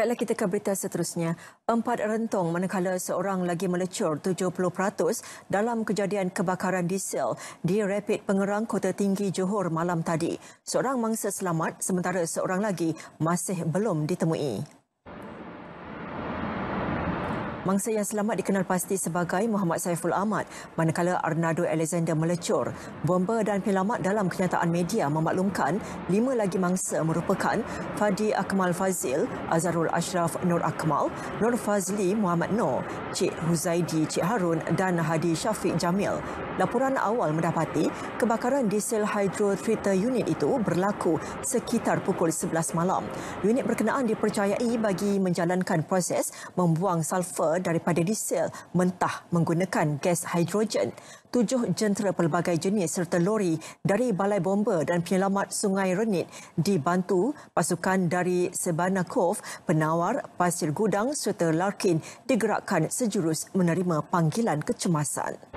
Baiklah kita ke berita seterusnya. Empat rentong manakala seorang lagi melecur 70% dalam kejadian kebakaran diesel di Rapid Pengerang Kota Tinggi Johor malam tadi. Seorang mangsa selamat sementara seorang lagi masih belum ditemui. Mangsa yang selamat dikenal pasti sebagai Muhammad Saiful Ahmad, manakala Arnado Alexander melecur. Bomba dan pelamat dalam kenyataan media memaklumkan lima lagi mangsa merupakan Fadi Akmal Fazil, Azharul Ashraf Nur Akmal, Nur Fazli Muhammad Noor, Cik Huzaidi Cik Harun dan Hadi Syafiq Jamil. Laporan awal mendapati kebakaran diesel hydro treater unit itu berlaku sekitar pukul 11 malam. Unit berkenaan dipercayai bagi menjalankan proses membuang sulfur daripada diesel mentah menggunakan gas hidrogen. Tujuh jentera pelbagai jenis serta lori dari Balai Bomba dan Penyelamat Sungai Renit dibantu pasukan dari Sebanakov, Penawar, Pasir Gudang serta Larkin digerakkan sejurus menerima panggilan kecemasan.